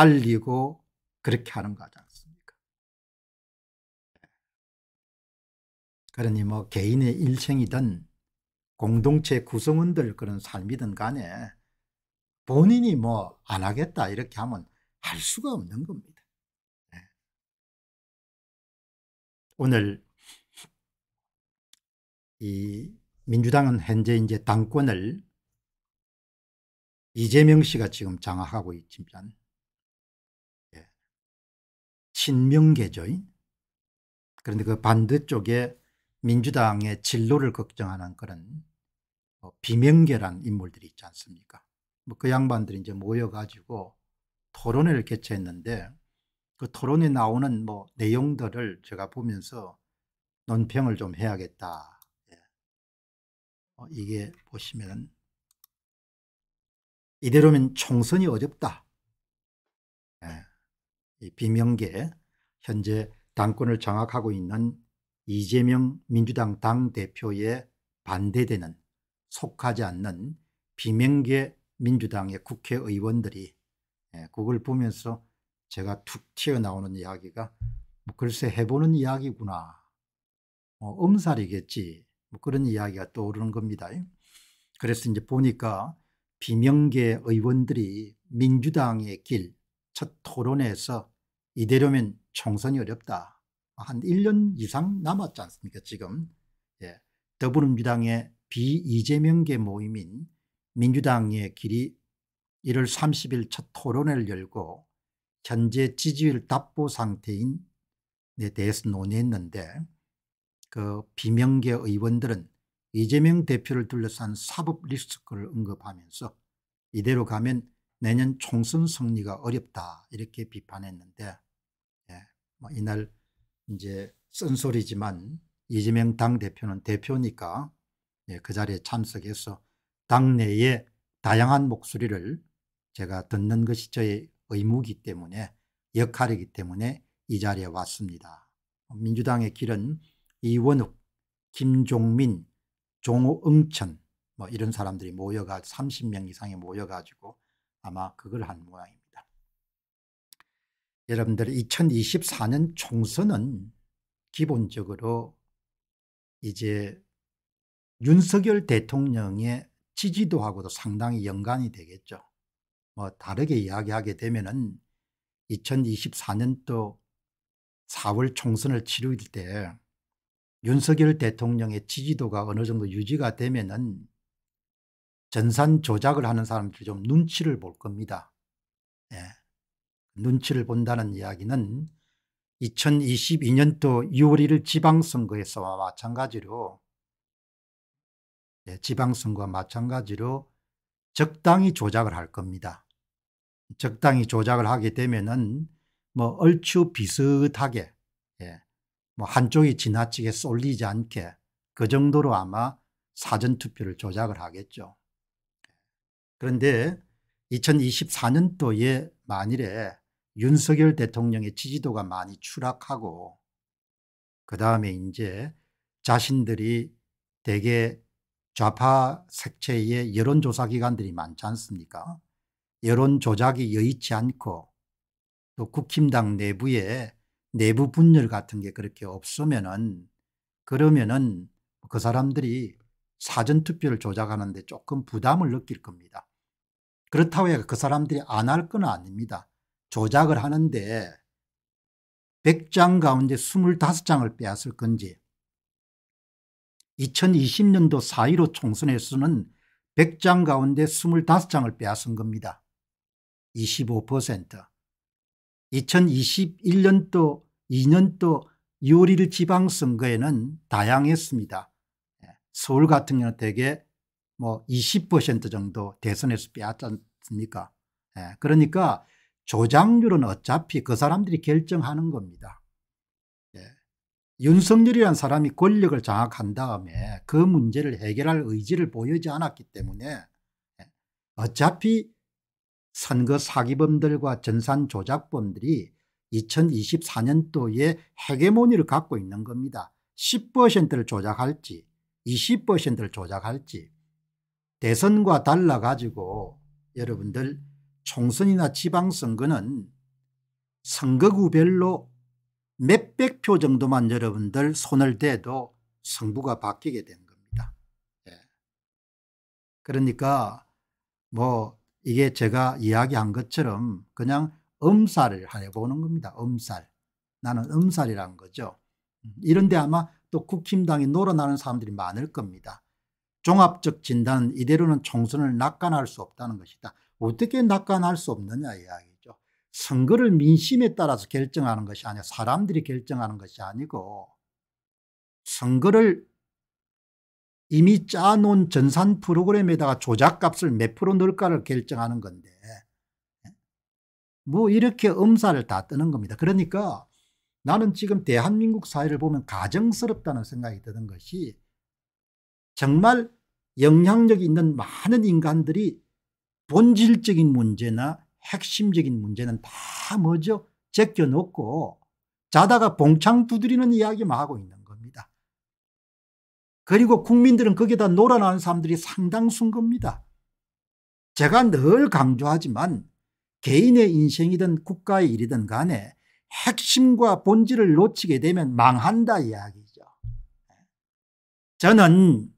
알리고 그렇게 하는 거지 않습니까? 예. 그러니 뭐 개인의 일생이든 공동체 구성원들 그런 삶이든 간에 본인이 뭐 안 하겠다 이렇게 하면 할 수가 없는 겁니다. 예. 오늘 이 민주당은 현재 이제 당권을 이재명 씨가 지금 장악하고 있지만 신명계죠 그런데 그 반대쪽에 민주당의 진로를 걱정하는 그런 뭐 비명계란 인물들이 있지 않습니까? 뭐 그 양반들이 이제 모여가지고 토론회를 개최했는데 그 토론에 나오는 뭐 내용들을 제가 보면서 논평을 좀 해야겠다. 예. 어, 이게 보시면 이대로면 총선이 어렵다. 예. 이 비명계 현재 당권을 장악하고 있는 이재명 민주당 당대표에 반대되는 속하지 않는 비명계 민주당의 국회의원들이 예, 그걸 보면서 제가 툭 튀어나오는 이야기가 뭐 글쎄 해보는 이야기구나 뭐 엄살이겠지 뭐 그런 이야기가 떠오르는 겁니다 그래서 이제 보니까 비명계 의원들이 민주당의 길 첫 토론에서 회 이대로면 총선이 어렵다. 한 1년 이상 남았지 않습니까 지금. 예. 더불어민주당의 비이재명계 모임인 민주당의 길이 1월 30일 첫 토론회를 열고 현재 지지율 답보 상태인 에 네, 대해서 논의했는데 그 비명계 의원들은 이재명 대표를 둘러싼 사법 리스크를 언급하면서 이대로 가면 내년 총선 승리가 어렵다 이렇게 비판했는데 뭐 이날 이제 쓴소리지만 이재명 당대표는 대표니까 예, 그 자리에 참석해서 당내의 다양한 목소리를 제가 듣는 것이 저의 의무이기 때문에 역할이기 때문에 이 자리에 왔습니다. 민주당의 길은 이원욱, 김종민, 종호응천 뭐 이런 사람들이 모여가 30명 이상이 모여가지고 아마 그걸 한 모양입니다. 여러분들 2024년 총선은 기본적으로 이제 윤석열 대통령의 지지도하고도 상당히 연관이 되겠죠. 뭐 다르게 이야기하게 되면은 2024년도 4월 총선을 치를 르때 윤석열 대통령의 지지도가 어느 정도 유지가 되면은 전산 조작을 하는 사람들이 좀 눈치를 볼 겁니다. 예. 눈치를 본다는 이야기는 2022년도 6월 1일 지방선거에서와 마찬가지로 네, 지방선거와 마찬가지로 적당히 조작을 할 겁니다. 적당히 조작을 하게 되면은 뭐 얼추 비슷하게 예, 뭐 한쪽이 지나치게 쏠리지 않게 그 정도로 아마 사전투표를 조작을 하겠죠. 그런데 2024년도에 만일에 윤석열 대통령의 지지도가 많이 추락하고 그 다음에 이제 자신들이 대개 좌파 색채의 여론조사 기관들이 많지 않습니까? 여론 조작이 여의치 않고 또 국힘당 내부에 내부 분열 같은 게 그렇게 없으면은 그러면은 그 사람들이 사전투표를 조작하는데 조금 부담을 느낄 겁니다. 그렇다고 해서 그 사람들이 안 할 건 아닙니다. 조작을 하는데 100장 가운데 25장을 빼앗을 건지 2020년도 4.15 총선에서는 100장 가운데 25장을 빼앗은 겁니다. 25% 2021년도 2년도 6월 1일 지방선거에는 다양했습니다. 예, 서울 같은 경우는 대개 뭐20% 정도 대선에서 빼앗지 않습니까? 예, 그러니까 조장률은 어차피 그 사람들이 결정하는 겁니다. 예. 윤석열이란 사람이 권력을 장악한 다음에 그 문제를 해결할 의지를 보이지 않았기 때문에 예. 어차피 선거 사기범들과 전산 조작범들이 2024년도에 헤게모니를 갖고 있는 겁니다. 10%를 조작할지 20%를 조작할지 대선과 달라가지고 여러분들 총선이나 지방선거는 선거구별로 몇백 표 정도만 여러분들 손을 대도 승부가 바뀌게 된 겁니다. 예. 그러니까 뭐 이게 제가 이야기한 것처럼 그냥 엄살을 해보는 겁니다. 엄살. 나는 엄살이란 거죠. 이런데 아마 또 국힘당이 놀아나는 사람들이 많을 겁니다. 종합적 진단 이대로는 총선을 낙관할 수 없다는 것이다. 어떻게 낙관할 수 없느냐 이야기죠. 선거를 민심에 따라서 결정하는 것이 아니라 사람들이 결정하는 것이 아니고 선거를 이미 짜놓은 전산 프로그램에다가 조작값을 몇 프로 넣을까를 결정하는 건데 예? 뭐 이렇게 음사를 다 뜨는 겁니다. 그러니까 나는 지금 대한민국 사회를 보면 가정스럽다는 생각이 드는 것이 정말 영향력 있는 많은 인간들이 본질적인 문제나 핵심적인 문제는 다 뭐죠? 제껴놓고 자다가 봉창 두드리는 이야기만 하고 있는 겁니다. 그리고 국민들은 거기에다 놀아나는 사람들이 상당수인 겁니다. 제가 늘 강조하지만 개인의 인생이든 국가의 일이든 간에 핵심과 본질을 놓치게 되면 망한다 이야기죠. 저는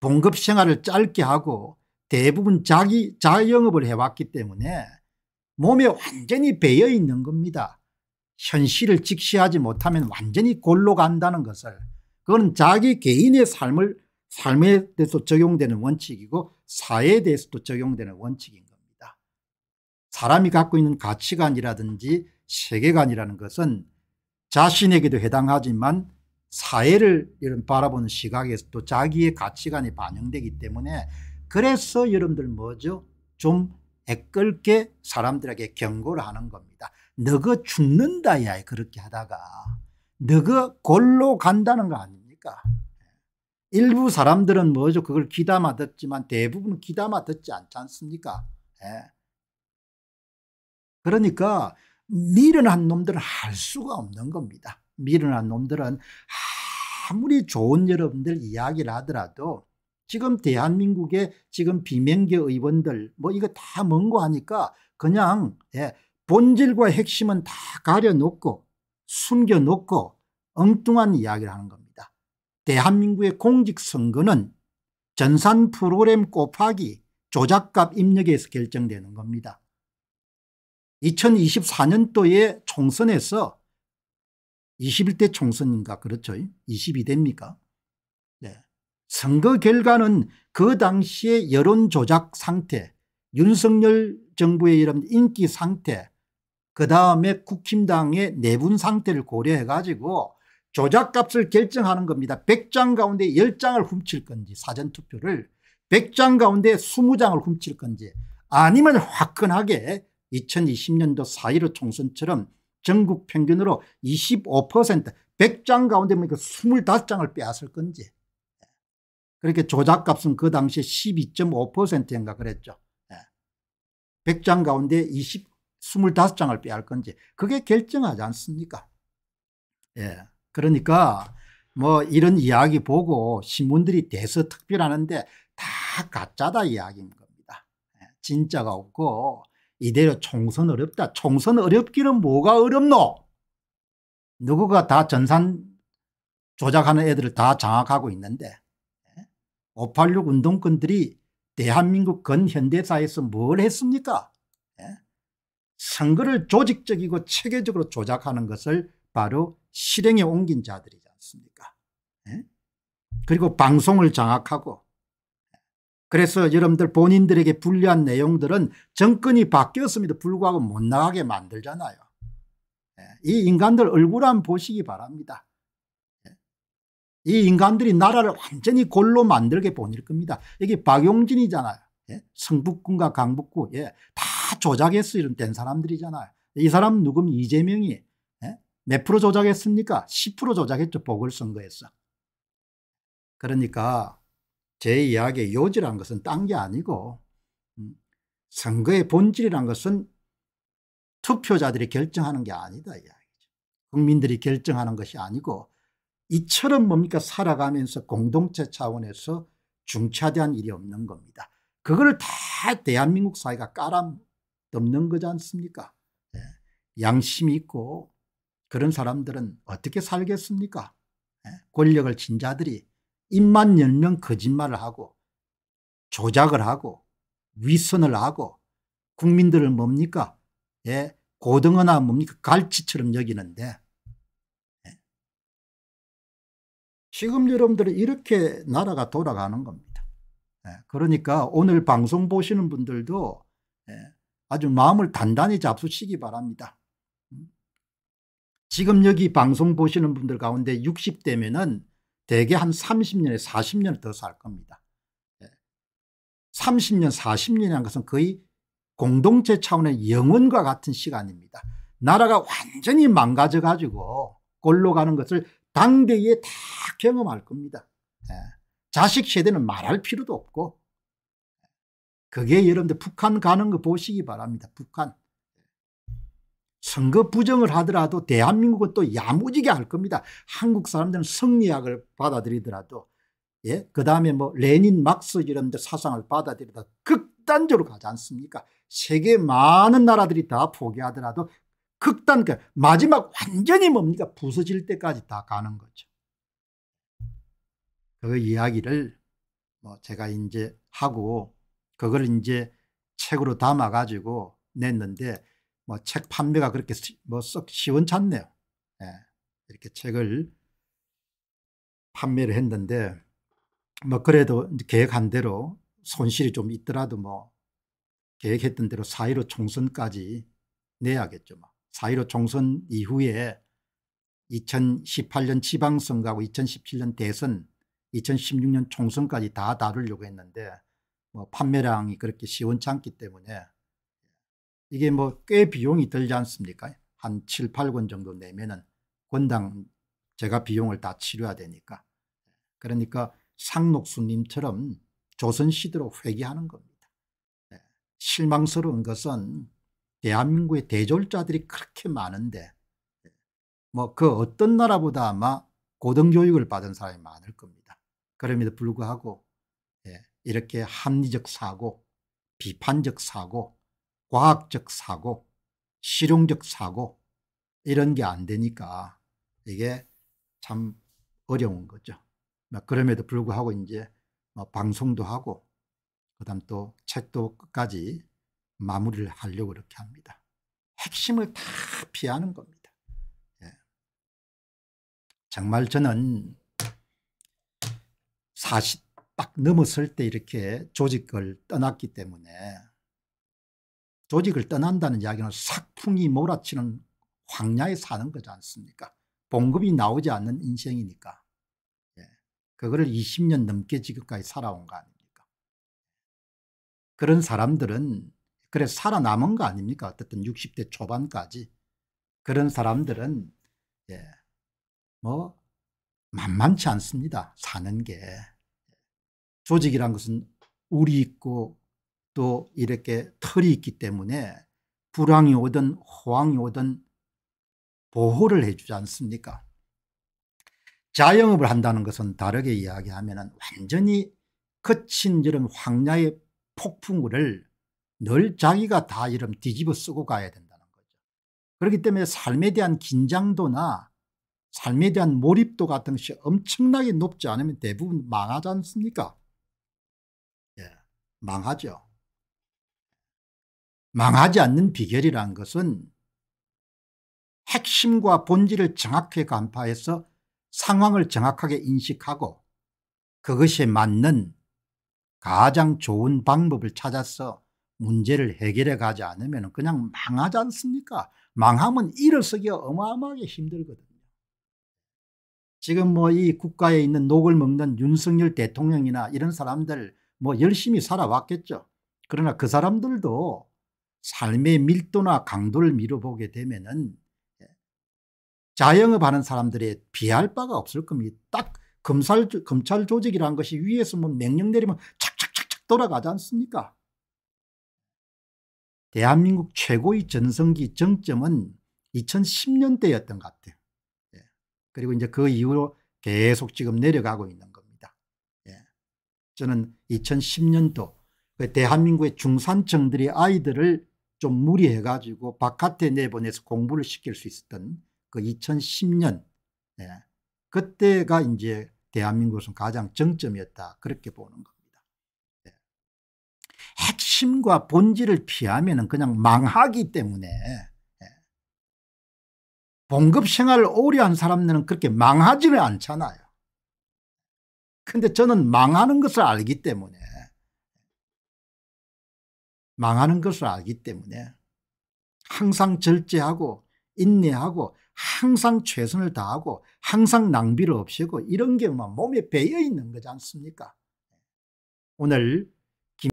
봉급 생활을 짧게 하고 대부분 자기 자영업을 해왔기 때문에 몸에 완전히 배어 있는 겁니다. 현실을 직시하지 못하면 완전히 골로 간다는 것을 그건 자기 개인의 삶을 삶에 대해서 적용되는 원칙이고 사회에 대해서도 적용되는 원칙인 겁니다. 사람이 갖고 있는 가치관이라든지 세계관이라는 것은 자신에게도 해당하지만 사회를 이런 바라보는 시각에서도 자기의 가치관이 반영되기 때문에 그래서 여러분들 뭐죠? 좀 애끓게 사람들에게 경고를 하는 겁니다. 너가 죽는다 야 그렇게 하다가 너가 골로 간다는 거 아닙니까? 일부 사람들은 뭐죠? 그걸 귀담아 듣지만 대부분 귀담아 듣지 않지 않습니까? 예. 그러니까 미련한 놈들은 할 수가 없는 겁니다. 미련한 놈들은 아무리 좋은 여러분들 이야기를 하더라도 지금 대한민국의 지금 비명계 의원들 뭐 이거 다 뭔고 하니까 그냥 예, 본질과 핵심은 다 가려놓고 숨겨놓고 엉뚱한 이야기를 하는 겁니다. 대한민국의 공직선거는 전산 프로그램 곱하기 조작값 입력에서 결정되는 겁니다. 2024년도에 총선에서 21대 총선인가 그렇죠? 22대입니까? 선거 결과는 그 당시의 여론 조작 상태 윤석열 정부의 이런 인기 상태 그 다음에 국힘당의 내분 상태를 고려해 가지고 조작값을 결정하는 겁니다. 100장 가운데 10장을 훔칠 건지 사전투표를 100장 가운데 20장을 훔칠 건지 아니면 화끈하게 2020년도 4.15 총선처럼 전국 평균으로 25% 100장 가운데 25장을 뭐 빼앗을 건지 그렇게 조작값은 그 당시에 12.5%인가 그랬죠. 100장 예. 가운데 20, 25장을 빼할 건지 그게 결정하지 않습니까? 예. 그러니까 뭐 이런 이야기 보고 신문들이 대서특별하는데다 가짜다 이야기인 겁니다. 예. 진짜가 없고 이대로 총선 어렵다. 총선 어렵기는 뭐가 어렵노? 누구가 다 전산 조작하는 애들을 다 장악하고 있는데 586 운동권들이 대한민국 근현대사에서 뭘 했습니까? 예? 선거를 조직적이고 체계적으로 조작하는 것을 바로 실행에 옮긴 자들이지 않습니까? 예? 그리고 방송을 장악하고 그래서 여러분들 본인들에게 불리한 내용들은 정권이 바뀌었음에도 불구하고 못 나가게 만들잖아요. 예? 이 인간들 얼굴 한 보시기 바랍니다. 이 인간들이 나라를 완전히 골로 만들게 보낼 겁니다. 여기 박용진이잖아요. 예? 성북군과 강북구 예? 다 조작해서 이런 된 사람들이잖아요. 이 사람 누군 이재명이 예? 몇 프로 조작했습니까? 10% 조작했죠. 보궐선거에서. 그러니까 제 이야기의 요지란 것은 딴 게 아니고 음, 선거의 본질이란 것은 투표자들이 결정하는 게 아니다 국민들이 결정하는 것이 아니고 이처럼 뭡니까 살아가면서 공동체 차원에서 중차대한 일이 없는 겁니다. 그걸 다 대한민국 사회가 깔아덮는 거지 않습니까? 네. 양심이 있고 그런 사람들은 어떻게 살겠습니까? 네. 권력을 진 자들이 입만 열면 거짓말을 하고 조작을 하고 위선을 하고 국민들을 뭡니까? 예, 고등어나 뭡니까? 갈치처럼 여기는데 지금 여러분들은 이렇게 나라가 돌아가는 겁니다. 예, 그러니까 오늘 방송 보시는 분들도 예, 아주 마음을 단단히 잡수시기 바랍니다. 음. 지금 여기 방송 보시는 분들 가운데 60대면은 대개 한 30년에 40년 더살 겁니다. 30년, 예. 4 0년이라 것은 거의 공동체 차원의 영혼과 같은 시간입니다. 나라가 완전히 망가져가지고 골로 가는 것을 당대에 다 경험할 겁니다. 예. 자식 세대는 말할 필요도 없고 그게 여러분들 북한 가는 거 보시기 바랍니다. 북한. 선거 부정을 하더라도 대한민국은 또 야무지게 할 겁니다. 한국 사람들은 성리학을 받아들이더라도 예? 그 다음에 뭐 레닌, 막스 이런 데 사상을 받아들이다 극단적으로 가지 않습니까? 세계 많은 나라들이 다 포기하더라도 극단, 그 마지막 완전히 뭡니까? 부서질 때까지 다 가는 거죠. 그 이야기를 뭐 제가 이제 하고 그걸 이제 책으로 담아가지고 냈는데 뭐 책 판매가 그렇게 뭐썩 시원찮네요. 예. 이렇게 책을 판매를 했는데 뭐 그래도 계획한 대로 손실이 좀 있더라도 뭐 계획했던 대로 4.15 총선까지 내야겠죠. 뭐. 4.15 총선 이후에 2018년 지방선거하고 2017년 대선 2016년 총선까지 다 다루려고 했는데 뭐 판매량이 그렇게 시원찮기 때문에 이게 뭐 꽤 비용이 들지 않습니까 한 7, 8권 정도 내면은 권당 제가 비용을 다 치료해야 되니까 그러니까 상록수님처럼 조선시대로 회귀하는 겁니다 네. 실망스러운 것은 대한민국의 대졸자들이 그렇게 많은데 뭐 그 어떤 나라보다 아마 고등교육을 받은 사람이 많을 겁니다. 그럼에도 불구하고 예, 이렇게 합리적 사고, 비판적 사고, 과학적 사고, 실용적 사고 이런 게 안 되니까 이게 참 어려운 거죠. 뭐 그럼에도 불구하고 이제 뭐 방송도 하고 그다음 또 책도 끝까지 마무리를 하려고 그렇게 합니다. 핵심을 다 피하는 겁니다. 예. 정말 저는 40 딱 넘었을 때 이렇게 조직을 떠났기 때문에 조직을 떠난다는 이야기는 삭풍이 몰아치는 황야에 사는 거지 않습니까? 봉급이 나오지 않는 인생이니까. 예. 그거를 20년 넘게 지금까지 살아온 거 아닙니까? 그런 사람들은 그래서 살아남은 거 아닙니까? 어쨌든 60대 초반까지. 그런 사람들은 예, 뭐 만만치 않습니다. 사는 게. 조직이란 것은 우리 있고 또 이렇게 털이 있기 때문에 불황이 오든 호황이 오든 보호를 해주지 않습니까? 자영업을 한다는 것은 다르게 이야기하면 완전히 거친 이런 황야의 폭풍우를 늘 자기가 다 이름 뒤집어 쓰고 가야 된다는 거죠. 그렇기 때문에 삶에 대한 긴장도나 삶에 대한 몰입도 같은 것이 엄청나게 높지 않으면 대부분 망하지 않습니까? 예, 망하죠. 망하지 않는 비결이라 것은 핵심과 본질을 정확히 간파해서 상황을 정확하게 인식하고 그것에 맞는 가장 좋은 방법을 찾아서 문제를 해결해 가지 않으면 그냥 망하지 않습니까? 망하면 일어서기가 어마어마하게 힘들거든요. 지금 뭐 이 국가에 있는 녹을 먹는 윤석열 대통령이나 이런 사람들 뭐 열심히 살아왔겠죠. 그러나 그 사람들도 삶의 밀도나 강도를 미뤄보게 되면은 자영업하는 사람들의 비할 바가 없을 겁니다. 딱 검찰, 검찰 조직이라는 것이 위에서 뭐 명령 내리면 착착착착 돌아가지 않습니까? 대한민국 최고의 전성기 정점은 2010년대였던 것 같아요. 예. 그리고 이제 그 이후로 계속 지금 내려가고 있는 겁니다. 예. 저는 2010년도 그 대한민국의 중산층들이 아이들을 좀 무리해가지고 바깥에 내보내서 공부를 시킬 수 있었던 그 2010년 예. 그때가 이제 대한민국에서 가장 정점이었다 그렇게 보는 겁니다. 핵심과 본질을 피하면 그냥 망하기 때문에 예. 봉급 생활을 오래 한 사람들은 그렇게 망하지는 않잖아요. 근데 저는 망하는 것을 알기 때문에 망하는 것을 알기 때문에 항상 절제하고 인내하고 항상 최선을 다하고 항상 낭비를 없애고 이런 게 뭐 몸에 배어 있는 거지 않습니까? 오늘